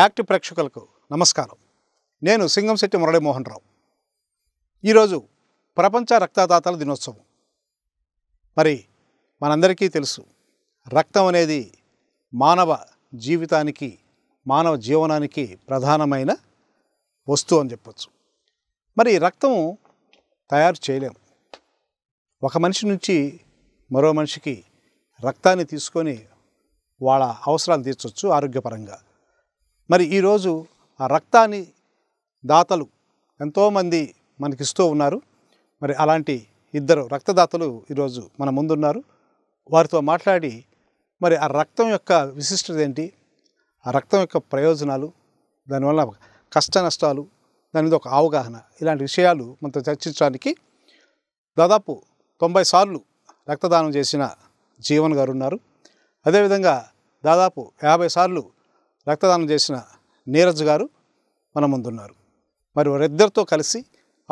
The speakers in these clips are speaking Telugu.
యాక్ట్ ప్రేక్షకులకు నమస్కారం నేను సింగంశెట్టి మురళీమోహన్ రావు ఈరోజు ప్రపంచ రక్తదాతల దినోత్సవం మరి మనందరికీ తెలుసు రక్తం అనేది మానవ జీవితానికి మానవ జీవనానికి ప్రధానమైన వస్తువు అని చెప్పచ్చు మరి రక్తము తయారు చేయలేము ఒక మనిషి నుంచి మరో మనిషికి రక్తాన్ని తీసుకొని వాళ్ళ అవసరాలు తీర్చవచ్చు ఆరోగ్యపరంగా మరి ఈరోజు ఆ రక్తాన్ని దాతలు ఎంతోమంది మనకిస్తూ ఉన్నారు మరి అలాంటి ఇద్దరు రక్తదాతలు ఈరోజు మన ముందున్నారు వారితో మాట్లాడి మరి ఆ రక్తం యొక్క విశిష్టత ఏంటి ఆ రక్తం యొక్క ప్రయోజనాలు దానివల్ల కష్ట నష్టాలు దాని మీద ఒక అవగాహన ఇలాంటి విషయాలు మనతో చర్చించడానికి దాదాపు తొంభై సార్లు రక్తదానం చేసిన జీవన్ గారు ఉన్నారు అదేవిధంగా దాదాపు యాభై సార్లు రక్తదానం చేసిన నీరజ్ గారు మన ముందున్నారు మరి వారిద్దరితో కలిసి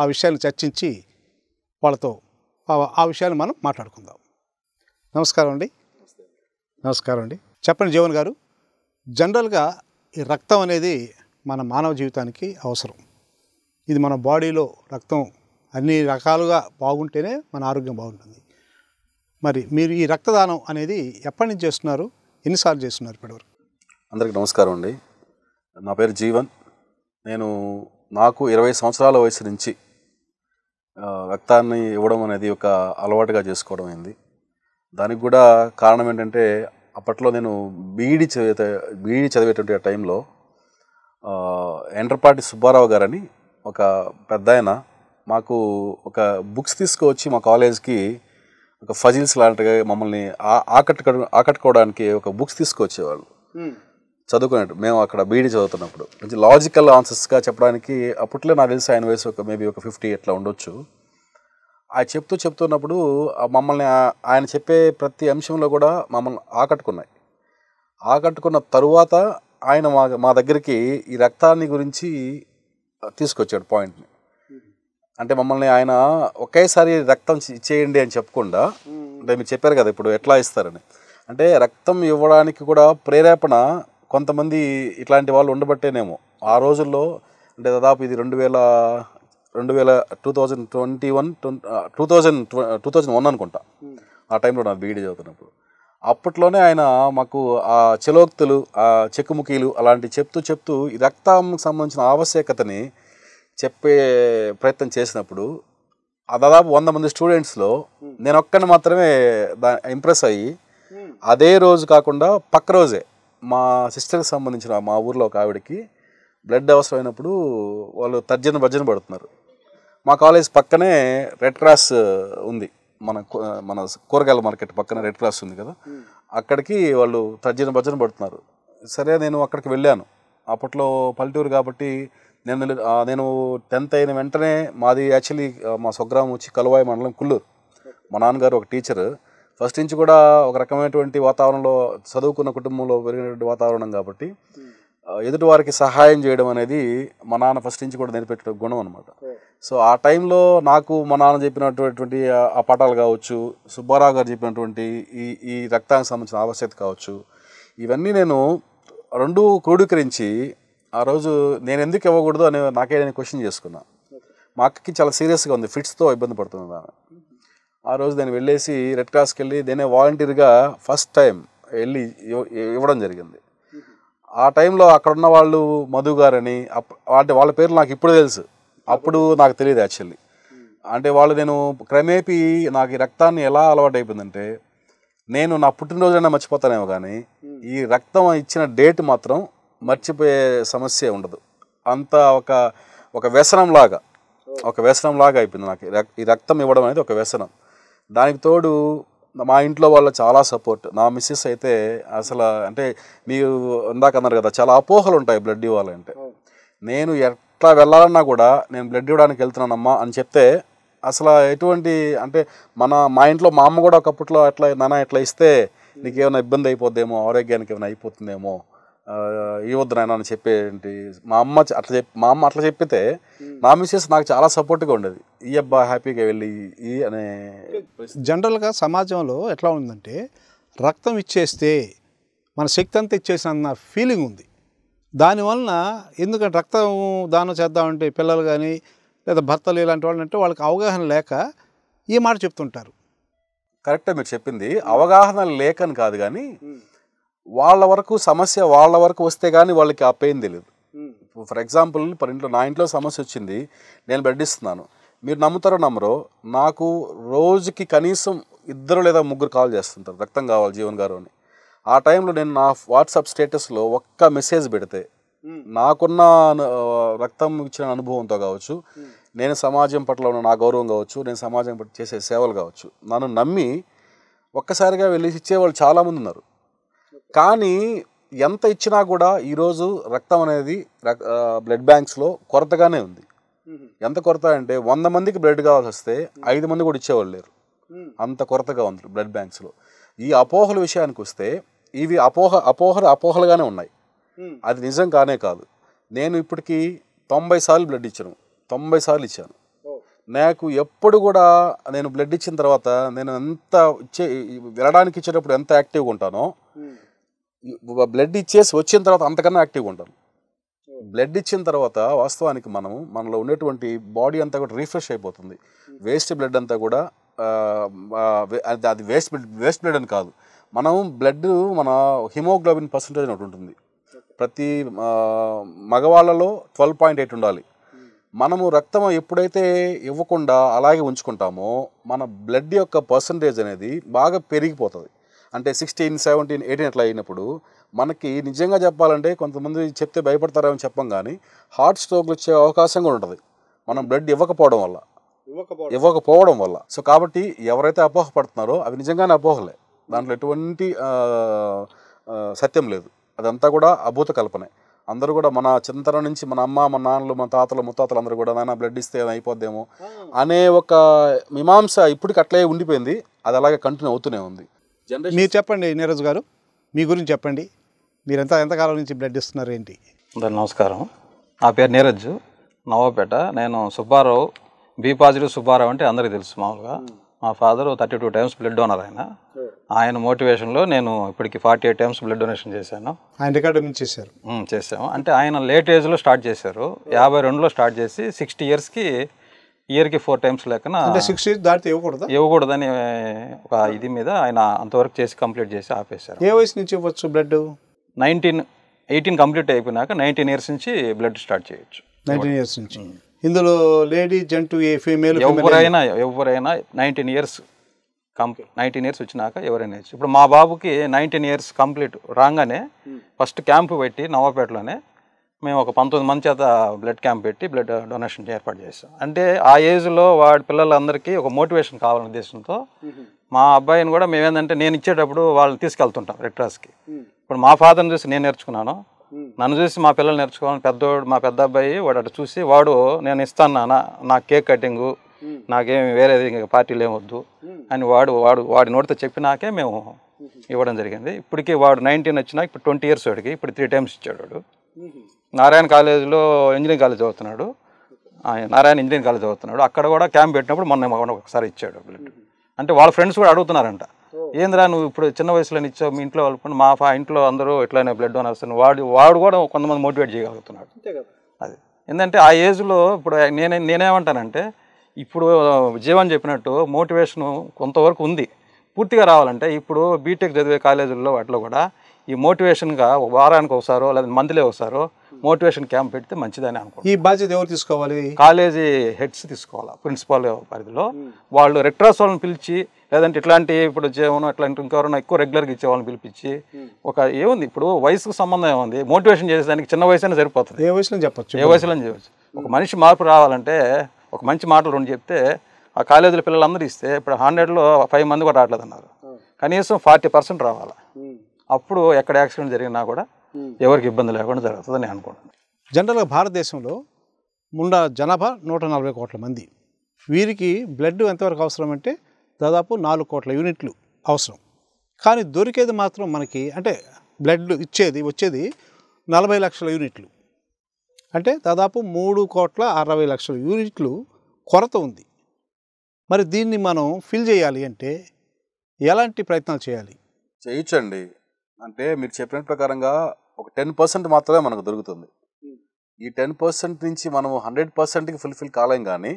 ఆ విషయాన్ని చర్చించి వాళ్ళతో ఆ విషయాన్ని మనం మాట్లాడుకుందాం నమస్కారం అండి నమస్కారం అండి చెప్పండి జీవన్ గారు జనరల్గా ఈ రక్తం అనేది మన మానవ జీవితానికి అవసరం ఇది మన బాడీలో రక్తం అన్ని రకాలుగా బాగుంటేనే మన ఆరోగ్యం బాగుంటుంది మరి మీరు ఈ రక్తదానం అనేది ఎప్పటి నుంచి చేస్తున్నారు ఎన్నిసార్లు చేస్తున్నారు ఇప్పటివరకు అందరికీ నమస్కారం అండి నా పేరు జీవన్ నేను నాకు ఇరవై సంవత్సరాల వయసు నుంచి రక్తాన్ని ఇవ్వడం అనేది ఒక అలవాటుగా చేసుకోవడం అయింది దానికి కూడా కారణం ఏంటంటే అప్పట్లో నేను బీఈడి చదివే బీఈడి చదివేటువంటి ఆ టైంలో ఎండ్రపాటి సుబ్బారావు గారని ఒక పెద్ద ఆయన మాకు ఒక బుక్స్ తీసుకువచ్చి మా కాలేజ్కి ఒక ఫజిల్స్ లాంటి మమ్మల్ని ఆకట్టుకో ఆకట్టుకోవడానికి ఒక బుక్స్ తీసుకువచ్చేవాళ్ళు చదువుకునేట్టు మేము అక్కడ బీడీ చదువుతున్నప్పుడు మంచి లాజికల్ ఆన్సర్స్గా చెప్పడానికి అప్పట్లో నాకు తెలిసి ఆయన వయసు ఒక మేబీ ఒక ఫిఫ్టీ ఎట్లా ఉండొచ్చు ఆయన చెప్తూ చెప్తున్నప్పుడు మమ్మల్ని ఆయన చెప్పే ప్రతి అంశంలో కూడా మమ్మల్ని ఆకట్టుకున్నాయి ఆకట్టుకున్న తరువాత ఆయన మా మా దగ్గరికి ఈ రక్తాన్ని గురించి తీసుకొచ్చాడు పాయింట్ని అంటే మమ్మల్ని ఆయన ఒకేసారి రక్తం ఇచ్చేయండి అని చెప్పకుండా అంటే మీరు చెప్పారు కదా ఇప్పుడు ఎట్లా ఇస్తారని అంటే రక్తం ఇవ్వడానికి కూడా ప్రేరేపణ కొంతమంది ఇట్లాంటి వాళ్ళు ఉండబట్టేనేమో ఆ రోజుల్లో అంటే దాదాపు ఇది రెండు వేల రెండు వేల two thousand twenty one two thousand two thousand one అనుకుంటా ఆ టైంలో నా బీడీ చదువుతున్నప్పుడు అప్పట్లోనే ఆయన మాకు ఆ చెలోక్తులు ఆ చెక్కుముఖీలు అలాంటి చెప్తూ చెప్తూ ఈ రక్తంకి సంబంధించిన ఆవశ్యకతని చెప్పే ప్రయత్నం చేసినప్పుడు దాదాపు వంద మంది స్టూడెంట్స్లో నేను ఒక్కడిని మాత్రమే దా ఇంప్రెస్ అయ్యి అదే రోజు కాకుండా పక్క రోజే మా సిస్టర్కి సంబంధించిన మా ఊర్లో ఒక ఆవిడకి బ్లడ్ అవసరమైనప్పుడు వాళ్ళు తర్జన భర్జన పడుతున్నారు మా కాలేజ్ పక్కనే రెడ్ క్రాస్ ఉంది మన మన కూరగాయల మార్కెట్ పక్కన రెడ్ క్రాస్ ఉంది కదా అక్కడికి వాళ్ళు తర్జన భర్జన పడుతున్నారు సరే నేను అక్కడికి వెళ్ళాను అప్పట్లో పల్లెటూరు కాబట్టి నేను నేను టెన్త్ అయిన వెంటనే మాది యాక్చువల్లీ మా స్వగ్రామం వచ్చి కలువాయి మండలం కుల్లూరు మా నాన్నగారు ఒక టీచరు ఫస్ట్ నుంచి కూడా ఒక రకమైనటువంటి వాతావరణంలో చదువుకున్న కుటుంబంలో పెరిగినటువంటి వాతావరణం కాబట్టి ఎదుటి వారికి సహాయం చేయడం అనేది మా నాన్న ఫస్ట్ నుంచి కూడా నేర్పెట్టే గుణం అనమాట సో ఆ టైంలో నాకు మా నాన్న చెప్పినటువంటి ఆ పాఠాలు కావచ్చు సుబ్బారావు గారు చెప్పినటువంటి ఈ ఈ రక్తానికి సంబంధించిన ఆవశ్యకత కావచ్చు ఇవన్నీ నేను రెండు క్రోడీకరించి ఆ రోజు నేను ఎందుకు ఇవ్వకూడదు అనే నాకే నేను క్వశ్చన్ చేసుకున్నాను మా అక్కకి చాలా సీరియస్గా ఉంది ఫిట్స్తో ఇబ్బంది పడుతుంది ఆ రోజు నేను వెళ్ళేసి రెడ్ క్రాస్కి వెళ్ళి దేనే వాలంటీర్గా ఫస్ట్ టైం వెళ్ళి ఇవ్వడం జరిగింది ఆ టైంలో అక్కడున్న వాళ్ళు మధు గారని అంటే వాళ్ళ పేర్లు నాకు ఇప్పుడు తెలుసు అప్పుడు నాకు తెలియదు యాక్చువల్లీ అంటే వాళ్ళు నేను క్రమేపీ నాకు ఈ రక్తాన్ని ఎలా అలవాటు అయిపోయిందంటే నేను నా పుట్టినరోజైనా మర్చిపోతానేమో కానీ ఈ రక్తం ఇచ్చిన డేట్ మాత్రం మర్చిపోయే సమస్య ఉండదు అంత ఒక ఒక వ్యసనంలాగా ఒక వ్యసనంలాగా అయిపోయింది నాకు ఈ రక్తం ఇవ్వడం అనేది ఒక వ్యసనం దానికి తోడు మా ఇంట్లో వాళ్ళ చాలా సపోర్ట్ నా మిస్సెస్ అయితే అసలు అంటే మీరు ఇందాక అన్నారు కదా చాలా అపోహలు ఉంటాయి బ్లడ్ ఇవ్వాలంటే నేను ఎట్లా వెళ్ళాలన్నా కూడా నేను బ్లడ్ ఇవ్వడానికి వెళ్తున్నానమ్మా అని చెప్తే అసలు ఎటువంటి అంటే మన మా ఇంట్లో మా అమ్మ కూడా ఒకప్పట్లో అట్లా నాన్న ఇట్లా ఇస్తే నీకేమైనా ఇబ్బంది అయిపోద్దేమో ఆరోగ్యానికి ఏమైనా అయిపోతుందేమో ఇవ్వద్దు నాయన అని చెప్పేంటి మా అమ్మ అట్లా చెప్పి మా అమ్మ అట్లా చెప్పితే నా మిస్సెస్ నాకు చాలా సపోర్ట్గా ఉండేది ఈ అబ్బా హ్యాపీగా వెళ్ళి ఈ అనే జనరల్గా సమాజంలో ఎట్లా ఉందంటే రక్తం ఇచ్చేస్తే మన శక్తి అంతా ఇచ్చేసిన ఫీలింగ్ ఉంది దానివలన ఎందుకంటే రక్తం దానం చేద్దామంటే పిల్లలు కానీ లేదా భర్తలు ఇలాంటి వాళ్ళు అంటే వాళ్ళకి అవగాహన లేక ఈ మాట చెప్తుంటారు కరెక్టే మీరు చెప్పింది అవగాహన లేకని కాదు కానీ వాళ్ళ వరకు సమస్య వాళ్ళ వరకు వస్తే కానీ వాళ్ళకి ఆ పెయిన్ తెలియదు ఫర్ ఎగ్జాంపుల్ ఇప్పుడు ఇంట్లో నా ఇంట్లో సమస్య వచ్చింది నేను బెడ్ ఇస్తున్నాను మీరు నమ్ముతారో నమ్మరో నాకు రోజుకి కనీసం ఇద్దరు లేదా ముగ్గురు కాల్ చేస్తుంటారు రక్తం కావాలి జీవన్ గారు అని ఆ టైంలో నేను నా వాట్సాప్ స్టేటస్లో ఒక్క మెసేజ్ పెడితే నాకున్న రక్తం ఇచ్చిన అనుభవంతో కావచ్చు నేను సమాజం పట్ల ఉన్న నా గౌరవం కావచ్చు నేను సమాజం పట్ల చేసే సేవలు కావచ్చు నన్ను నమ్మి ఒక్కసారిగా వెళ్ళి ఇచ్చేవాళ్ళు చాలామంది ఉన్నారు కానీ ఎంత ఇచ్చినా కూడా ఈరోజు రక్తం అనేది బ్లడ్ బ్యాంక్స్లో కొరతగానే ఉంది ఎంత కొరత అంటే వంద మందికి బ్లడ్ కావాల్సి వస్తే ఐదు మంది కూడా ఇచ్చేవాళ్ళు లేరు అంత కొరతగా ఉంది బ్లడ్ బ్యాంక్స్లో ఈ అపోహల విషయానికి వస్తే ఇవి అపోహ అపోహలు అపోహలుగానే ఉన్నాయి అది నిజం కానే కాదు నేను ఇప్పటికీ తొంభై సార్లు బ్లడ్ ఇచ్చాను తొంభై సార్లు ఇచ్చాను నాకు ఎప్పుడు కూడా నేను బ్లడ్ ఇచ్చిన తర్వాత నేను ఎంత ఇచ్చే వెళ్ళడానికి ఇచ్చేటప్పుడు ఎంత యాక్టివ్గా ఉంటానో బ్లడ్ ఇచ్చేసి వచ్చిన తర్వాత అంతకన్నా యాక్టివ్గా ఉంటాం బ్లడ్ ఇచ్చిన తర్వాత వాస్తవానికి మనం మనలో ఉండేటువంటి బాడీ అంతా కూడా రీఫ్రెష్ అయిపోతుంది వేస్ట్ బ్లడ్ అంతా కూడా అది వేస్ట్ బ్లడ్ వేస్ట్ బ్లడ్ అని కాదు మనం బ్లడ్ మన హిమోగ్లోబిన్ పర్సంటేజ్ ఒకటి ఉంటుంది ప్రతి మగవాళ్ళలో ట్వెల్వ్ పాయింట్ ఎయిట్ ఉండాలి మనము రక్తం ఎప్పుడైతే ఇవ్వకుండా అలాగే ఉంచుకుంటామో మన బ్లడ్ యొక్క పర్సంటేజ్ అనేది బాగా పెరిగిపోతుంది అంటే సిక్స్టీన్ సెవెంటీన్ ఎయిటీన్ అట్లా అయినప్పుడు మనకి నిజంగా చెప్పాలంటే కొంతమంది చెప్తే భయపడతారేమో చెప్పం కానీ హార్ట్ స్ట్రోక్లు వచ్చే అవకాశం కూడా ఉంటుంది మనం బ్లడ్ ఇవ్వకపోవడం వల్ల ఇవ్వకపోవడం వల్ల సో కాబట్టి ఎవరైతే అపోహ పడుతున్నారో అవి నిజంగానే అపోహలే దాంట్లో ఎటువంటి సత్యం లేదు అదంతా కూడా అభూత కల్పనే అందరూ కూడా మన చింతన నుంచి మన అమ్మ మన నాన్నలు మన తాతలు ముత్తాతలు అందరూ కూడా నాన్న బ్లడ్ ఇస్తే అయిపోద్దేమో అనే ఒక మీమాంస ఇప్పటికి అట్లే ఉండిపోయింది అది అలాగే కంటిన్యూ అవుతూనే ఉంది జనరేషన్ మీరు చెప్పండి నీరజ్ గారు మీ గురించి చెప్పండి మీరు ఎంత ఎంతకాలం నుంచి బ్లడ్ ఇస్తున్నారు ఏంటి అందరు నమస్కారం నా పేరు నీరజ్ నవాపేట నేను సుబ్బారావు బి పాజిటివ్ సుబ్బారావు అంటే అందరికీ తెలుసు మామూలుగా మా father thirty two times blood donor ఆయన ఆయన మోటివేషన్లో నేను ఇప్పటికి forty eight times blood donation చేశాను ఆయన రికార్డు చేశారు చేసాము అంటే ఆయన లేట్ ఏజ్లో స్టార్ట్ చేశారు యాభై రెండులో స్టార్ట్ చేసి సిక్స్టీ ఇయర్స్కి ఇయర్కి ఫోర్ టైమ్స్ లెక్కన సిక్స్ ఇయర్స్ దాటితే ఇవ్వకూడదు ఇవ్వకూడదని ఒక ఇది మీద ఆయన అంతవరకు చేసి కంప్లీట్ చేసి ఆపేశారు ఏ వయసు నుంచి ఇవ్వచ్చు బ్లడ్ నైన్టీన్ ఎయిటీన్ కంప్లీట్ అయిపోయినాక నైన్టీన్ ఇయర్స్ నుంచి బ్లడ్ స్టార్ట్ చేయొచ్చు నైన్టీన్ ఇయర్స్ నుంచి ఇందులో లేడీ జంటు ఏ ఫీమేల్ ఎవరైనా ఎవరైనా nineteen years complete nineteen years వచ్చినాక ఎవరైనా ఇప్పుడు మా బాబుకి నైన్టీన్ ఇయర్స్ కంప్లీట్ రాగానే ఫస్ట్ క్యాంప్ పెట్టి నవాపేటలోనే మేము ఒక పంతొమ్మిది మంది చేత బ్లడ్ క్యాంప్ పెట్టి బ్లడ్ డొనేషన్ ఏర్పాటు చేస్తాం అంటే ఆ ఏజ్లో వాడి పిల్లలందరికీ ఒక మోటివేషన్ కావాలనే ఉద్దేశంతో మా అబ్బాయిని కూడా ఏంటంటే నేను ఇచ్చేటప్పుడు వాళ్ళని తీసుకెళ్తుంటాం క్రాస్కి ఇప్పుడు మా ఫాదర్ని చూసి నేను నేర్చుకున్నాను నన్ను చూసి మా పిల్లలు నేర్చుకోవాలని పెద్దోడు మా పెద్ద అబ్బాయి వాడు అటు చూసి వాడు నేను ఇస్తాను నాన్న నా కేక్ కటింగు నాకేమి వేరేది పార్టీలు ఏమొద్దు అని వాడు వాడు వాడి నోటితో చెప్పినాకే మేము ఇవ్వడం జరిగింది ఇప్పటికీ వాడు నైన్టీన్ వచ్చినా ఇప్పుడు ట్వంటీ ఇయర్స్ వాడికి ఇప్పుడు త్రీ టైమ్స్ ఇచ్చాడు వాడు నారాయణ కాలేజీలో ఇంజనీరింగ్ కాలేజ్ చదువుతున్నాడు నారాయణ ఇంజనీరింగ్ కాలేజ్ చదువుతున్నాడు అక్కడ కూడా క్యాంప్ పెట్టినప్పుడు మొన్న ఒకసారి ఇచ్చాడు బుల్లెట్ అంటే వాళ్ళ ఫ్రెండ్స్ కూడా అడుగుతున్నారంట ఏంద్రా నువ్వు ఇప్పుడు చిన్న వయసులో ఇచ్చావు మీ ఇంట్లో వాళ్ళు మా ఫా ఇంట్లో అందరూ ఎట్లనే బ్లడ్ డోనర్స్ వాడు వాడు కూడా కొంతమంది మోటివేట్ చేయగలుగుతున్నాడు అది ఎందుకంటే ఆ ఏజ్లో ఇప్పుడు నేనే నేనేమంటానంటే ఇప్పుడు జీవన్ చెప్పినట్టు మోటివేషన్ కొంతవరకు ఉంది పూర్తిగా రావాలంటే ఇప్పుడు బీటెక్ చదివే కాలేజీల్లో వాటిలో కూడా ఈ మోటివేషన్గా వారానికి ఒకసారో లేదా మంత్లీ ఒకసారో మోటివేషన్ క్యాంప్ పెడితే మంచిదని అనుకుంటున్నాను ఈ బాధ్యత ఎవరు తీసుకోవాలి కాలేజీ హెడ్స్ తీసుకోవాలి ప్రిన్సిపాల్ పరిధిలో వాళ్ళు రెక్టరాస్ వాళ్ళని పిలిచి లేదంటే ఇట్లాంటి ఇప్పుడు జీవనం ఇట్లాంటి ఇంకెవరైనా ఎక్కువ రెగ్యులర్గా ఇచ్చేవాళ్ళని పిలిపించి ఒక ఏముంది ఇప్పుడు వయసుకు సంబంధం ఏముంది మోటివేషన్ చేసేదానికి చిన్న వయసు అయినా సరిపోతుంది ఏ వయసులో చెప్పచ్చు ఏ వయసులో చెప్పచ్చు ఒక మనిషి మార్పు రావాలంటే ఒక మంచి మాటలు రెండు చెప్తే ఆ కాలేజీల పిల్లలందరూ ఇస్తే ఇప్పుడు హండ్రెడ్లో ఫైవ్ మంది కూడా రావట్లేదు అన్నారు కనీసం ఫార్టీ పర్సెంట్ రావాలి అప్పుడు ఎక్కడ యాక్సిడెంట్ జరిగినా కూడా ఎవరికి ఇబ్బంది లేకుండా జరుగుతుందని అనుకోండి జనరల్గా భారతదేశంలో ముండా జనాభా నూట నలభై కోట్ల మంది వీరికి బ్లడ్ ఎంతవరకు అవసరం అంటే దాదాపు నాలుగు కోట్ల యూనిట్లు అవసరం కానీ దొరికేది మాత్రం మనకి అంటే బ్లడ్ ఇచ్చేది వచ్చేది నలభై లక్షల యూనిట్లు అంటే దాదాపు మూడు కోట్ల అరవై లక్షల యూనిట్లు కొరత ఉంది మరి దీన్ని మనం ఫిల్ చేయాలి అంటే ఎలాంటి ప్రయత్నాలు చేయాలి చేయొచ్చండి అంటే మీరు చెప్పిన ప్రకారంగా ఒక టెన్ పర్సెంట్ మాత్రమే మనకు దొరుకుతుంది hmm. ఈ టెన్ పర్సెంట్ నుంచి మనం హండ్రెడ్ పర్సెంట్కి ఫుల్ఫిల్ కాలేం కానీ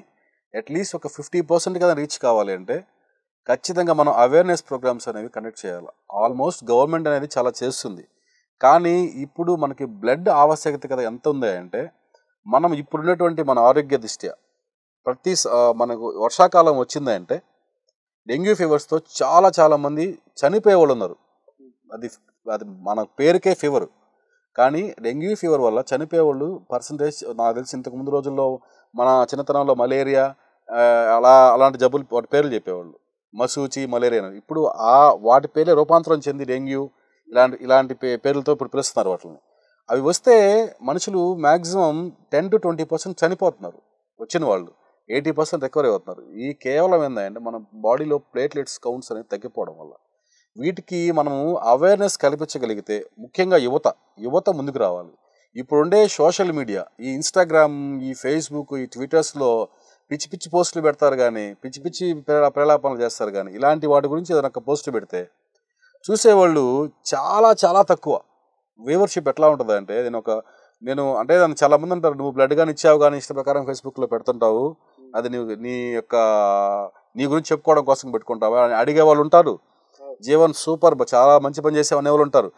అట్లీస్ట్ ఒక ఫిఫ్టీ పర్సెంట్ కదా రీచ్ కావాలి అంటే ఖచ్చితంగా మనం అవేర్నెస్ ప్రోగ్రామ్స్ అనేవి కండక్ట్ చేయాలి ఆల్మోస్ట్ గవర్నమెంట్ అనేది చాలా చేస్తుంది కానీ ఇప్పుడు మనకి బ్లడ్ ఆవశ్యకత కదా ఎంత ఉంది అంటే మనం ఇప్పుడున్నటువంటి మన ఆరోగ్య దృష్ట్యా ప్రతి మనకు వర్షాకాలం వచ్చిందంటే డెంగ్యూ ఫీవర్స్తో చాలా చాలామంది చనిపోయే వాళ్ళు ఉన్నారు hmm. అది అది మన పేరుకే ఫీవర్ కానీ డెంగ్యూ ఫీవర్ వల్ల చనిపోయేవాళ్ళు పర్సంటేజ్ నాకు తెలిసి ఇంతకు ముందు రోజుల్లో మన చిన్నతనంలో మలేరియా అలా అలాంటి జబ్బులు వాటి పేర్లు చెప్పేవాళ్ళు మసూచి మలేరియా ఇప్పుడు ఆ వాటి పేరే రూపాంతరం చెంది డెంగ్యూ ఇలాంటి ఇలాంటి పేర్లతో ఇప్పుడు పిలుస్తున్నారు వాటిని అవి వస్తే మనుషులు maximum ten to twenty percent చనిపోతున్నారు వచ్చిన వాళ్ళు ఎయిటీ పర్సెంట్ రికవరీ అవుతున్నారు ఈ కేవలం ఏంటంటే మన బాడీలో ప్లేట్లెట్స్ కౌంట్స్ అనేది తగ్గిపోవడం వల్ల వీటికి మనము అవేర్నెస్ కల్పించగలిగితే ముఖ్యంగా యువత యువత ముందుకు రావాలి ఇప్పుడుండే సోషల్ మీడియా ఈ ఇన్స్టాగ్రామ్ ఈ ఫేస్బుక్ ఈ ట్విట్టర్స్లో పిచ్చి పిచ్చి పోస్టులు పెడతారు కానీ పిచ్చి పిచ్చి ప్రేలాపనలు చేస్తారు కానీ ఇలాంటి వాటి గురించి ఏదైనా పోస్టులు పెడితే చూసేవాళ్ళు చాలా చాలా తక్కువ వ్యూవర్షిప్ ఎట్లా ఉంటుంది అంటే నేను ఒక నేను అంటే దాన్ని చాలామంది అంటారు నువ్వు బ్లడ్ కానీ ఇచ్చావు కానీ ఇష్ట ప్రకారం ఫేస్బుక్లో పెడుతుంటావు అది నీ యొక్క నీ గురించి చెప్పుకోవడం కోసం పెట్టుకుంటావా అని అడిగే వాళ్ళు ఉంటారు జీవన్ సూపర్ చాలా మంచి పని చేసావు అనేవాళ్ళు ఉంటారు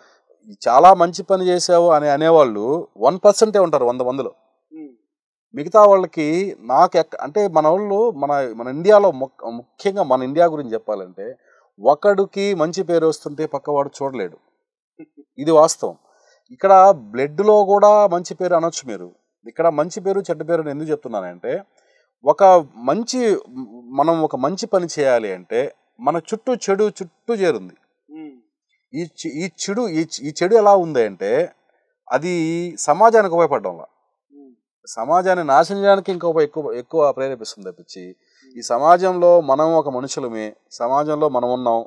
చాలా మంచి పని చేసావు అని అనేవాళ్ళు వన్ పర్సెంటే ఉంటారు వంద వందలు మిగతా వాళ్ళకి నాకు అంటే మన వాళ్ళు మన మన ఇండియాలో ముఖ్యంగా మన ఇండియా గురించి చెప్పాలంటే ఒకడికి మంచి పేరు వస్తుంటే పక్కవాడు చూడలేడు ఇది వాస్తవం ఇక్కడ బ్లడ్లో కూడా మంచి పేరు అనొచ్చు మీరు ఇక్కడ మంచి పేరు చెడ్డ పేరు ఎందుకు చెప్తున్నానంటే ఒక మంచి మనం ఒక మంచి పని చేయాలి అంటే మన చుట్టూ చెడు చుట్టూ చేరుంది ఈ ఈ చెడు ఈ చెడు ఎలా ఉంది అంటే అది సమాజానికి ఉపయోగపడడంలా సమాజాన్ని నాశనం చేయడానికి ఇంకొక ఎక్కువ ఎక్కువ ప్రేరేపిస్తుంది తప్పించి ఈ సమాజంలో మనం ఒక మనుషులమే సమాజంలో మనం ఉన్నాం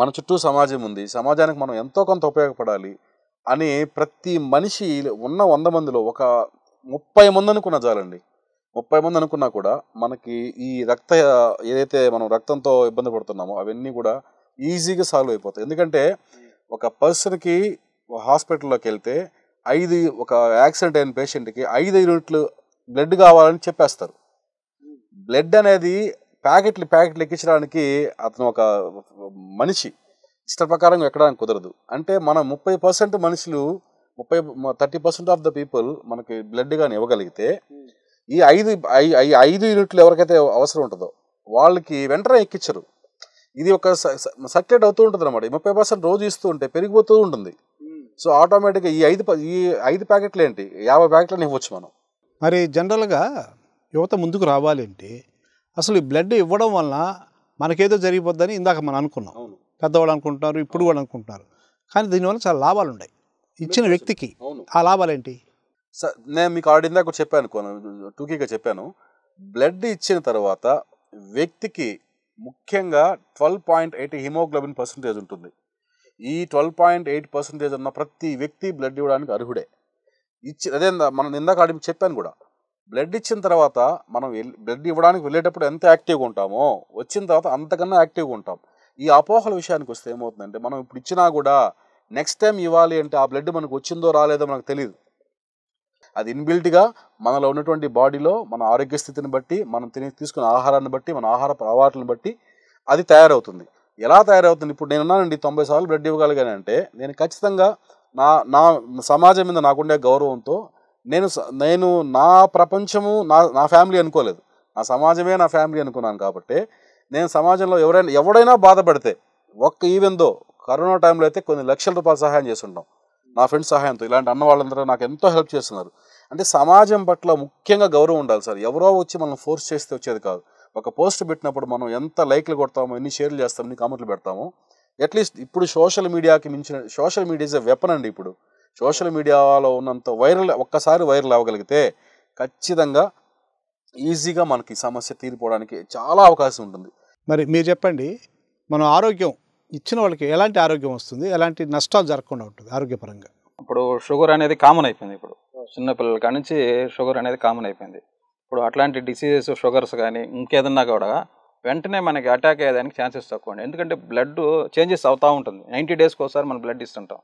మన చుట్టూ సమాజం ఉంది సమాజానికి మనం ఎంతో కొంత ఉపయోగపడాలి అని ప్రతి మనిషి ఉన్న వంద మందిలో ఒక ముప్పై మంది అనుకున్న చాలండి ముప్పై మంది అనుకున్నా కూడా మనకి ఈ రక్త ఏదైతే మనం రక్తంతో ఇబ్బంది పడుతున్నామో అవన్నీ కూడా ఈజీగా సాల్వ్ అయిపోతాయి ఎందుకంటే ఒక పర్సన్కి హాస్పిటల్లోకి వెళ్తే ఐదు ఒక యాక్సిడెంట్ అయిన పేషెంట్కి ఐదు యూనిట్లు బ్లడ్ కావాలని చెప్పేస్తారు బ్లడ్ అనేది ప్యాకెట్లు ప్యాకెట్లు ఎక్కించడానికి అతను ఒక మనిషి ఇష్ట ప్రకారం ఎక్కడానికి కుదరదు అంటే మన ముప్పై పర్సెంట్ మనుషులు ముప్పై thirty percent of the people మనకి బ్లడ్ కానీ ఇవ్వగలిగితే ఈ ఐదు ఐదు యూనిట్లు ఎవరికైతే అవసరం ఉంటుందో వాళ్ళకి వెంటనే ఎక్కించరు ఇది ఒక సర్క్యులేట్ అవుతూ ఉంటుంది అనమాట ముప్పై పర్సెంట్ రోజు ఇస్తూ ఉంటే పెరిగిపోతూ ఉంటుంది సో ఆటోమేటిక్గా ఈ ఐదు ఈ ఐదు ప్యాకెట్లు ఏంటి యాభై ప్యాకెట్లు ఇవ్వచ్చు మనం మరి జనరల్గా యువత ముందుకు రావాలేంటి అసలు ఈ బ్లడ్ ఇవ్వడం వల్ల మనకేదో జరిగిపోద్దని ఇందాక మనం అనుకున్నాం పెద్దవాళ్ళు అనుకుంటున్నారు ఇప్పుడు కూడా అనుకుంటున్నారు కానీ దీనివల్ల చాలా లాభాలు ఉన్నాయి ఇచ్చిన వ్యక్తికి ఆ లాభాలు ఏంటి నేను మీకు ఆల్రెడీ ఇందాక చెప్పాను టూకీగా చెప్పాను బ్లడ్ ఇచ్చిన తర్వాత వ్యక్తికి ముఖ్యంగా twelve point eight haemoglobin percentage ఉంటుంది ఈ ట్వెల్వ్ పాయింట్ ఎయిట్ పర్సంటేజ్ ఉన్న ప్రతి వ్యక్తి బ్లడ్ ఇవ్వడానికి అర్హుడే ఇచ్చి అదే మనం ఇందాక ఆడి చెప్పాను కూడా బ్లడ్ ఇచ్చిన తర్వాత మనం బ్లడ్ ఇవ్వడానికి వెళ్ళేటప్పుడు ఎంత యాక్టివ్గా ఉంటామో వచ్చిన తర్వాత అంతకన్నా యాక్టివ్గా ఉంటాం ఈ అపోహల విషయానికి వస్తే ఏమవుతుందంటే మనం ఇప్పుడు ఇచ్చినా కూడా నెక్స్ట్ టైం ఇవ్వాలి అంటే ఆ బ్లడ్ మనకు వచ్చిందో రాలేదో మనకు తెలియదు అది ఇన్బిల్ట్గా మనలో ఉన్నటువంటి బాడీలో మన ఆరోగ్య స్థితిని బట్టి మనం తిని తీసుకున్న ఆహారాన్ని బట్టి మన ఆహార అలవాట్లను బట్టి అది తయారవుతుంది ఎలా తయారవుతుంది ఇప్పుడు నేనున్నానండి తొంభై సార్లు బ్లడ్ అంటే నేను ఖచ్చితంగా నా నా సమాజం మీద నాకుండే గౌరవంతో నేను నేను నా ప్రపంచము నా నా ఫ్యామిలీ అనుకోలేదు నా సమాజమే నా ఫ్యామిలీ అనుకున్నాను కాబట్టి నేను సమాజంలో ఎవరైనా ఎవడైనా బాధపడితే ఒక్క దో కరోనా టైంలో అయితే కొన్ని లక్షల రూపాయలు సహాయం చేస్తుంటాం నా ఫ్రెండ్ సహాయంతో ఇలాంటి అన్న వాళ్ళందరూ నాకు ఎంతో హెల్ప్ చేస్తున్నారు అంటే సమాజం పట్ల ముఖ్యంగా గౌరవం ఉండాలి సార్ ఎవరో వచ్చి మనం ఫోర్స్ చేస్తే వచ్చేది కాదు ఒక పోస్ట్ పెట్టినప్పుడు మనం ఎంత లైక్లు కొడతామో ఎన్ని షేర్లు చేస్తామో ఎన్ని కామెంట్లు పెడతామో అట్లీస్ట్ ఇప్పుడు సోషల్ మీడియాకి మించిన social media is a weapon అండి ఇప్పుడు సోషల్ మీడియాలో ఉన్నంత వైరల్ ఒక్కసారి వైరల్ అవ్వగలిగితే ఖచ్చితంగా ఈజీగా మనకి సమస్య తీరిపోవడానికి చాలా అవకాశం ఉంటుంది మరి మీరు చెప్పండి మనం ఆరోగ్యం ఇచ్చిన వాళ్ళకి ఎలాంటి ఆరోగ్యం వస్తుంది ఎలాంటి నష్టాలు జరగకుండా ఉంటుంది ఆరోగ్యపరంగా ఇప్పుడు షుగర్ అనేది కామన్ అయిపోయింది ఇప్పుడు చిన్నపిల్లల కాడ నుంచి షుగర్ అనేది కామన్ అయిపోయింది ఇప్పుడు అట్లాంటి డిసీజెస్ షుగర్స్ కానీ ఇంకేదన్నా కూడా వెంటనే మనకి అటాక్ అయ్యేదానికి ఛాన్సెస్ తక్కువ ఎందుకంటే బ్లడ్ చేంజెస్ అవుతూ ఉంటుంది నైంటీ డేస్కి ఒకసారి మనం బ్లడ్ ఇస్తుంటాం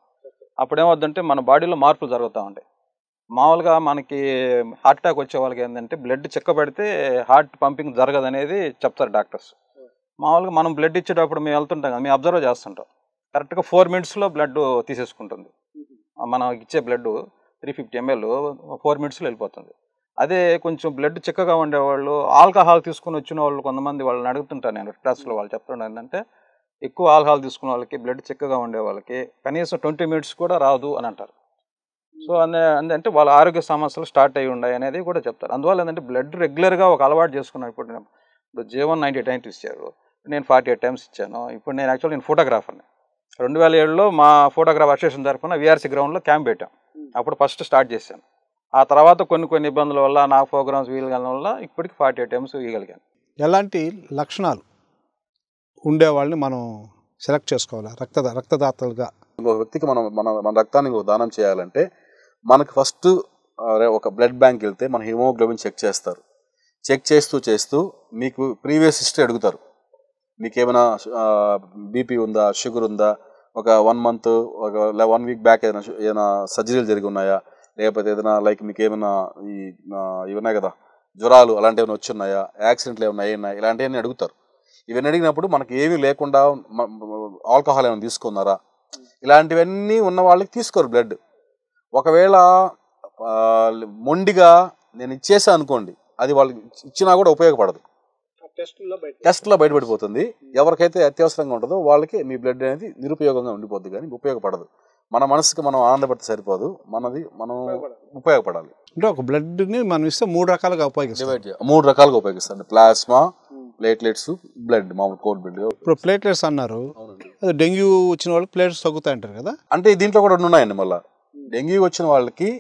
అప్పుడేమవుద్దంటే మన బాడీలో మార్పులు జరుగుతూ ఉంటాయి మామూలుగా మనకి హార్ట్ అటాక్ వచ్చే వాళ్ళకి ఏంటంటే బ్లడ్ చెక్క పెడితే హార్ట్ పంపింగ్ జరగదనేది చెప్తారు డాక్టర్స్ మామూలుగా మనం బ్లడ్ ఇచ్చేటప్పుడు మేము వెళ్తుంటాం కదా మేము అబ్జర్వ్ చేస్తుంటాం కరెక్ట్గా ఫోర్ మినిట్స్లో బ్లడ్ తీసేసుకుంటుంది మనం ఇచ్చే blood three fifty ML four మినిట్స్లో వెళ్ళిపోతుంది అదే కొంచెం బ్లడ్ చిక్కగా ఉండేవాళ్ళు ఆల్కహాల్ తీసుకుని వచ్చిన వాళ్ళు కొంతమంది వాళ్ళని అడుగుతుంటాను నేను క్లాస్లో వాళ్ళు చెప్తున్నాను ఏంటంటే ఎక్కువ ఆల్కహాల్ తీసుకున్న వాళ్ళకి బ్లడ్ చిక్కగా ఉండే వాళ్ళకి కనీసం ట్వంటీ మినిట్స్ కూడా రాదు అని అంటారు సో అందే అంటే వాళ్ళ ఆరోగ్య సమస్యలు స్టార్ట్ అయ్యి ఉన్నాయి అనేది కూడా చెప్తారు అందువల్ల ఏంటంటే బ్లడ్ రెగ్యులర్గా ఒక అలవాటు చేసుకున్నప్పుడు ఇప్పుడు జీవన్ నైంటీ టైన్ ఇచ్చారు నేను ఫార్టీ ఎయిట్ టైమ్స్ ఇచ్చాను ఇప్పుడు నేను యాక్చువల్ నేను ఫోటోగ్రాఫర్ని రెండు వేల ఏడులో మా ఫోటోగ్రాఫ్ అసోసియేషన్ తరఫున విఆర్సీ గ్రౌండ్లో క్యాంప్ పెట్టాం అప్పుడు ఫస్ట్ స్టార్ట్ చేశాను ఆ తర్వాత కొన్ని కొన్ని ఇబ్బందుల వల్ల నా ప్రోగ్రామ్స్ వీయగలం వల్ల ఇప్పటికి ఫార్టీ ఎయిట్ టైమ్స్ వీయగలిగాను ఎలాంటి లక్షణాలు ఉండేవాళ్ళని మనం సెలెక్ట్ చేసుకోవాలి రక్త రక్తదాతలుగా ఒక వ్యక్తికి మనం మన మన రక్తాన్ని దానం చేయాలంటే మనకు ఫస్ట్ ఒక బ్లడ్ బ్యాంక్ వెళ్తే మన హిమోగ్లోబిన్ చెక్ చేస్తారు చెక్ చేస్తూ చేస్తూ మీకు ప్రీవియస్ హిస్టరీ అడుగుతారు నీకేమైనా బీపీ ఉందా షుగర్ ఉందా ఒక వన్ మంత్ ఒక వన్ వీక్ బ్యాక్ ఏదైనా ఏదైనా సర్జరీలు జరిగి ఉన్నాయా లేకపోతే ఏదైనా లైక్ మీకు ఏమైనా ఈ ఇవి ఉన్నాయి కదా జ్వరాలు అలాంటివి ఏమైనా ఉన్నాయా యాక్సిడెంట్లు ఏమైనా అయినా ఇలాంటివన్నీ అడుగుతారు ఇవన్నీ అడిగినప్పుడు మనకి ఏమీ లేకుండా ఆల్కహాల్ ఏమైనా తీసుకున్నారా ఇలాంటివన్నీ ఉన్న వాళ్ళకి తీసుకోరు బ్లడ్ ఒకవేళ మొండిగా నేను ఇచ్చేసా అనుకోండి అది వాళ్ళకి ఇచ్చినా కూడా ఉపయోగపడదు టెస్ట్లో బయటపడిపోతుంది ఎవరికైతే అత్యవసరంగా ఉంటుందో వాళ్ళకి మీ బ్లడ్ అనేది నిరుపయోగంగా ఉండిపోద్ది కానీ ఉపయోగపడదు మన మనసుకి మనం ఆనందపడితే సరిపోదు మనది మనం ఉపయోగపడాలి అంటే ఒక బ్లడ్ని మనం ఇస్తే మూడు రకాలుగా ఉపయోగిస్తాం మూడు రకాలుగా ఉపయోగిస్తాం ప్లాస్మా ప్లేట్లెట్స్ బ్లడ్ మామూలు కోల్డ్ బ్లడ్ ఇప్పుడు ప్లేట్లెట్స్ అన్నారు డెంగ్యూ వచ్చిన వాళ్ళకి ప్లేట్లెట్స్ తగ్గుతాయి అంటారు కదా అంటే దీంట్లో కూడా ఉన్నాయండి మళ్ళీ డెంగ్యూ వచ్చిన వాళ్ళకి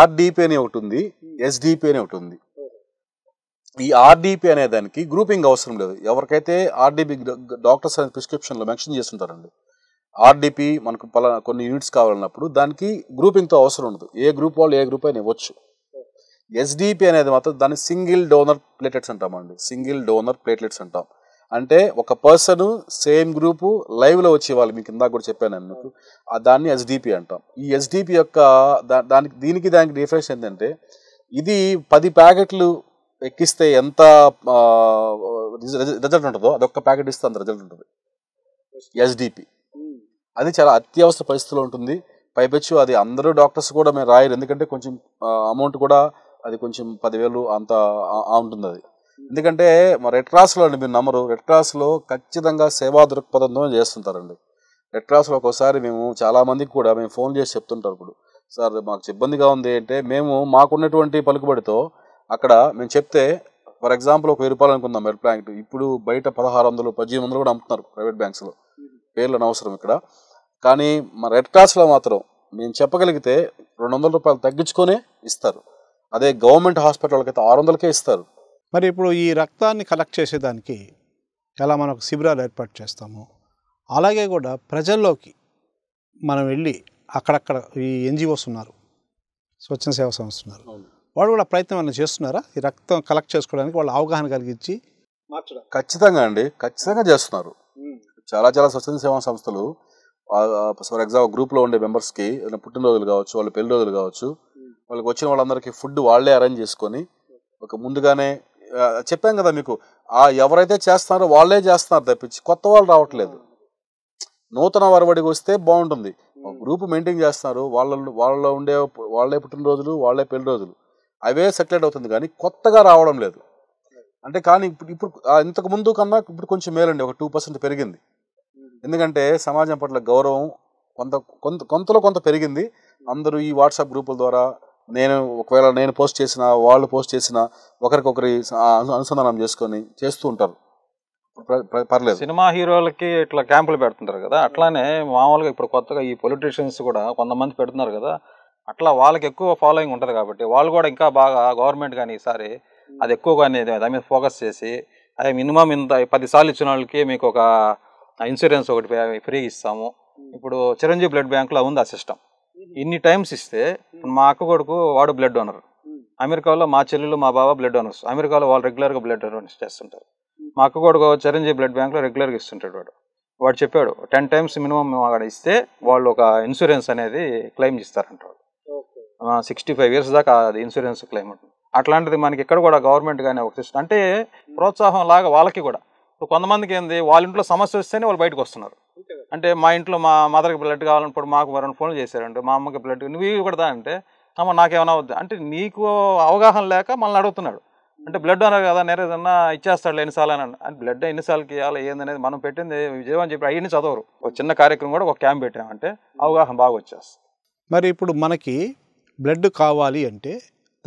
ఆర్డీపీ అని ఒకటి ఉంది ఎస్డిపి అని ఒకటి ఉంది ఈ ఆర్డీపీ అనే దానికి గ్రూపింగ్ అవసరం లేదు ఎవరికైతే ఆర్డీపీ డాక్టర్స్ అనే ప్రిస్క్రిప్షన్లో మెన్షన్ చేస్తుంటారండి ఆర్డీపీ మనకు పలా కొన్ని యూనిట్స్ కావాలన్నప్పుడు దానికి గ్రూపింగ్తో అవసరం ఉండదు ఏ గ్రూప్ వాళ్ళు ఏ గ్రూప్ అయినా ఇవ్వచ్చు ఎస్డిపి అనేది మాత్రం దాన్ని సింగిల్ డోనర్ ప్లేట్లెట్స్ అంటామండి సింగిల్ డోనర్ ప్లేట్లెట్స్ అంటాం అంటే ఒక పర్సన్ సేమ్ గ్రూపు లైవ్లో వచ్చేవాళ్ళు మీకు ఇందాక కూడా చెప్పాను నేను దాన్ని ఎస్డిపి అంటాం ఈ ఎస్డిపి యొక్క దానికి దీనికి దానికి డిఫరెన్స్ ఏంటంటే ఇది పది ప్యాకెట్లు ఎక్కిస్తే ఎంత రిజల్ట్ ఉంటుందో అదొక ప్యాకెట్ ఇస్తే అంత రిజల్ట్ ఉంటుంది ఎస్డిపి hmm. అది చాలా అత్యవసర పరిస్థితిలో ఉంటుంది పైపెచ్చు అది అందరూ డాక్టర్స్ కూడా మేము రాయరు ఎందుకంటే కొంచెం అమౌంట్ కూడా అది కొంచెం పదివేలు అంత ఉంటుంది అది hmm. ఎందుకంటే రెడ్ క్రాస్లో అండి మీరు నమ్మరు రెడ్ క్రాస్లో ఖచ్చితంగా సేవా దృక్పథంతో చేస్తుంటారండి రెడ్ క్రాస్లో ఒకసారి మేము చాలామందికి కూడా మేము ఫోన్ చేసి చెప్తుంటారు ఇప్పుడు సార్ మాకు ఇబ్బందిగా ఉంది అంటే మేము మాకున్నటువంటి పలుకుబడితో అక్కడ మేము చెప్తే ఫర్ ఎగ్జాంపుల్ ఒక వెయ్యి రూపాయలు అనుకుందాం మెరిట్ ప్లాంక్ ఇప్పుడు బయట పదహారు వందలు పదిహేను వందలు కూడా అమ్ముతున్నారు ప్రైవేట్ బ్యాంక్స్లో పేర్లు అనవసరం ఇక్కడ కానీ మా రెడ్ క్రాస్లో మాత్రం మేము చెప్పగలిగితే రెండు వందల రూపాయలు తగ్గించుకొనే ఇస్తారు అదే గవర్నమెంట్ హాస్పిటల్కి అయితే ఆరు వందలకే ఇస్తారు మరి ఇప్పుడు ఈ రక్తాన్ని కలెక్ట్ చేసేదానికి ఎలా మనకు శిబిరాలు ఏర్పాటు చేస్తాము అలాగే కూడా ప్రజల్లోకి మనం వెళ్ళి అక్కడక్కడ ఈ ఎన్జిఓస్ ఉన్నారు స్వచ్ఛంద సేవ సంస్థ ఉన్నారు వాళ్ళు కూడా ప్రయత్నం ఏమైనా చేస్తున్నారా ఈ రక్తం కలెక్ట్ చేసుకోవడానికి వాళ్ళు అవగాహన కలిగించి మార్చడం ఖచ్చితంగా అండి ఖచ్చితంగా చేస్తున్నారు చాలా చాలా స్వచ్ఛంద సేవా సంస్థలు ఫర్ ఎగ్జాంపుల్ గ్రూప్లో ఉండే మెంబర్స్కి ఏదైనా పుట్టినరోజులు కావచ్చు వాళ్ళ పెళ్లి రోజులు కావచ్చు వాళ్ళకి వచ్చిన వాళ్ళందరికీ ఫుడ్ వాళ్ళే అరేంజ్ చేసుకొని ఒక ముందుగానే చెప్పాం కదా మీకు ఆ ఎవరైతే చేస్తున్నారో వాళ్ళే చేస్తున్నారు తప్పించి కొత్త వాళ్ళు రావట్లేదు నూతన వరవడికి వస్తే బాగుంటుంది గ్రూప్ మెయింటైన్ చేస్తున్నారు వాళ్ళ వాళ్ళలో ఉండే వాళ్ళే పుట్టినరోజులు వాళ్ళే పెళ్లి రోజులు అవే సెటిల్డ్ అవుతుంది కానీ కొత్తగా రావడం లేదు అంటే కానీ ఇప్పుడు ఇప్పుడు ఇంతకు ముందు కన్నా ఇప్పుడు కొంచెం మేలండి ఒక టూ పర్సెంట్ పెరిగింది ఎందుకంటే సమాజం పట్ల గౌరవం కొంత కొంత కొంతలో కొంత పెరిగింది అందరూ ఈ వాట్సాప్ గ్రూపుల ద్వారా నేను ఒకవేళ నేను పోస్ట్ చేసిన వాళ్ళు పోస్ట్ చేసిన ఒకరికొకరి అనుసంధానం చేసుకొని చేస్తూ ఉంటారు పర్లేదు సినిమా హీరోలకి ఇట్లా క్యాంపులు పెడుతుంటారు కదా అట్లానే మామూలుగా ఇప్పుడు కొత్తగా ఈ పొలిటీషియన్స్ కూడా కొంతమంది పెడుతున్నారు కదా అట్లా వాళ్ళకి ఎక్కువ ఫాలోయింగ్ ఉంటుంది కాబట్టి వాళ్ళు కూడా ఇంకా బాగా గవర్నమెంట్ కానీ ఈసారి అది కానీ దాని మీద ఫోకస్ చేసి అదే మినిమం ఇంత పది సార్లు ఇచ్చిన వాళ్ళకి మీకు ఒక ఇన్సూరెన్స్ ఒకటి ఫ్రీగా ఇస్తాము ఇప్పుడు చిరంజీవి బ్లడ్ బ్యాంక్లో ఉంది ఆ సిస్టమ్ ఇన్ని టైమ్స్ ఇస్తే మా అక్క కొడుకు వాడు బ్లడ్ డోనర్ అమెరికాలో మా చెల్లెలు మా బాబా బ్లడ్ డోనర్స్ అమెరికాలో వాళ్ళు రెగ్యులర్గా బ్లడ్ డోనర్స్ చేస్తుంటారు మా అక్క కొడుకు చిరంజీవి బ్లడ్ బ్యాంక్లో రెగ్యులర్గా ఇస్తుంటాడు వాడు వాడు చెప్పాడు టెన్ టైమ్స్ మినిమం మేము అక్కడ ఇస్తే వాళ్ళు ఒక ఇన్సూరెన్స్ అనేది క్లెయిమ్ చేస్తారంటారు సిక్స్టీ ఫైవ్ ఇయర్స్ దాకా ఇన్సూరెన్స్ క్లెయిమ్ ఉంటుంది అట్లాంటిది మనకి ఇక్కడ కూడా గవర్నమెంట్ కానీ ఒక సిస్టమ్ అంటే ప్రోత్సాహం లాగా వాళ్ళకి కూడా ఇప్పుడు కొంతమందికి ఏంది వాళ్ళ ఇంట్లో సమస్య వస్తేనే వాళ్ళు బయటకు వస్తున్నారు అంటే మా ఇంట్లో మా మదర్కి బ్లడ్ కావాలనుకోడు మాకు రెండు ఫోన్ చేశారండి మా అమ్మకి బ్లడ్ నువ్వు ఇవి కూడా అంటే అమ్మ నాకేమైనా అవుద్ది అంటే నీకు అవగాహన లేక మనల్ని అడుగుతున్నాడు అంటే బ్లడ్ అన్నారు కదా నేను ఏదన్నా ఇచ్చేస్తాడు ఎన్నిసార్లు అని అంటే బ్లడ్ ఎన్నిసార్లు ఇవ్వాలి ఏందనేది మనం పెట్టింది విజయం అని చెప్పి అవన్నీ చదవరు ఒక చిన్న కార్యక్రమం కూడా ఒక క్యాంప్ పెట్టామంటే అవగాహన బాగా వచ్చేస్తుంది మరి ఇప్పుడు మనకి బ్లడ్ కావాలి అంటే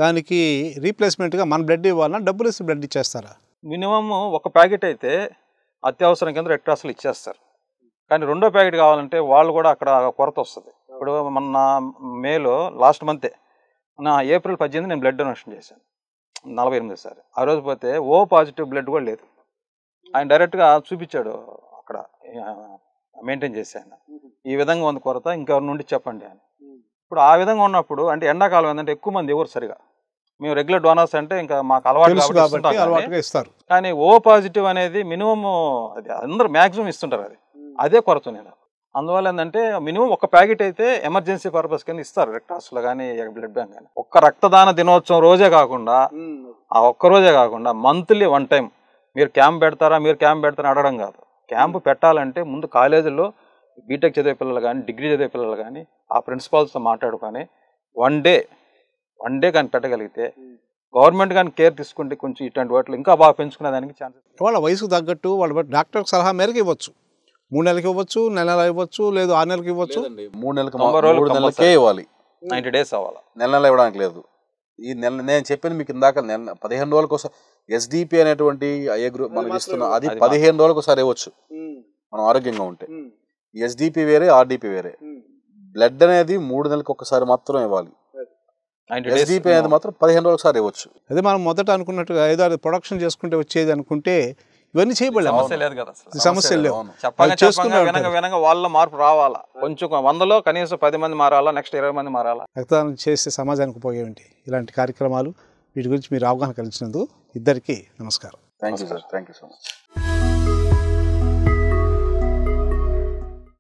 దానికి రీప్లేస్మెంట్గా మన బ్లడ్ ఇవ్వాలన్నా డబ్బులు ఇస్తే బ్లడ్ ఇచ్చేస్తారా మినిమమ్ ఒక ప్యాకెట్ అయితే అత్యవసరం కింద రెడ్ క్రాస్లు ఇచ్చేస్తారు కానీ రెండో ప్యాకెట్ కావాలంటే వాళ్ళు కూడా అక్కడ కొరత వస్తుంది ఇప్పుడు మొన్న మేలో లాస్ట్ మంతే నా ఏప్రిల్ పద్దెనిమిది నేను బ్లడ్ డొనేషన్ చేశాను నలభై ఎనిమిది సార్ ఆ రోజు పోతే ఓ పాజిటివ్ బ్లడ్ కూడా లేదు ఆయన డైరెక్ట్గా చూపించాడు అక్కడ మెయింటైన్ చేశాను ఈ విధంగా ఉంది కొరత ఇంకెవరి నుండి చెప్పండి అని ఇప్పుడు ఆ విధంగా ఉన్నప్పుడు అంటే ఎండాకాలం ఏంటంటే ఎక్కువ మంది ఎవరు సరిగా మేము రెగ్యులర్ డోనర్స్ అంటే ఇంకా మాకు అలవాటు ఇస్తారు కానీ ఓ పాజిటివ్ అనేది మినిమం అది అందరూ మ్యాక్సిమం ఇస్తుంటారు అది hmm. అదే కొరత నేను అందువల్ల ఏంటంటే మినిమం ఒక ప్యాకెట్ అయితే ఎమర్జెన్సీ పర్పస్ కింద ఇస్తారు రెడ్ క్రాస్ లో కానీ బ్లడ్ బ్యాంక్ కానీ ఒక్క రక్తదాన దినోత్సవం రోజే కాకుండా hmm. ఆ ఒక్క రోజే కాకుండా మంత్లీ వన్ టైం మీరు క్యాంప్ పెడతారా మీరు క్యాంప్ పెడతారా అడగడం కాదు క్యాంప్ hmm. పెట్టాలంటే ముందు కాలేజీలో బీటెక్ చదివే పిల్లలు కానీ డిగ్రీ చదివే పిల్లలు కానీ ఆ ప్రిన్సిపాల్స్తో మాట్లాడుకొని వన్ డే వన్ డే కానీ పెట్టగలిగితే గవర్నమెంట్ కానీ కేర్ తీసుకుంటే కొంచెం ఇట్లాంటి వాటిలో ఇంకా బాగా పెంచుకునే దానికి ఛాన్సెస్ వాళ్ళ వయసుకు తగ్గట్టు వాళ్ళ డాక్టర్ సలహా మేరకు ఇవ్వచ్చు మూడు నెలలకి ఇవ్వచ్చు నెల నెల ఇవ్వచ్చు లేదు ఆరు నెలలకి ఇవ్వచ్చు మూడు నెలలకి మూడు నెలలకే ఇవ్వాలి నైంటీ డేస్ అవ్వాలి నెల నెల ఇవ్వడానికి లేదు ఈ నెల నేను చెప్పిన మీకు ఇందాక నెల పదిహేను రోజుల కోసం ఎస్డిపి అనేటువంటి ఏ గ్రూప్ మనం ఇస్తున్నా అది పదిహేను రోజులకు ఒకసారి ఇవ్వచ్చు మనం ఆరోగ్యంగా ఉంటే ఎస్డిపి వేరే ఆర్డిపి వేరే బ్లడ్ hmm. అనేది మూడు నెలలకు ఒకసారి మాత్రం ఇవ్వాలి ఎస్డిపి అనేది మాత్రం పదిహేను రోజులు ఒకసారి ఇవ్వచ్చు అదే మనం మొదట అనుకున్నట్టుగా ఏదో అది ప్రొడక్షన్ చేసుకుంటే వచ్చేది అనుకుంటే ఇవన్నీ చేయబడలేదు సమస్య లేవు వాళ్ళ మార్పు రావాలా కొంచెం వందలో కనీసం పది మంది మారాలా నెక్స్ట్ ఇరవై మంది మారాలా రక్తదానం చేసే సమాజానికి ఉపయోగం ఇలాంటి కార్యక్రమాలు వీటి గురించి మీరు అవగాహన కలిగినందుకు ఇద్దరికి నమస్కారం thank you sir thank you so much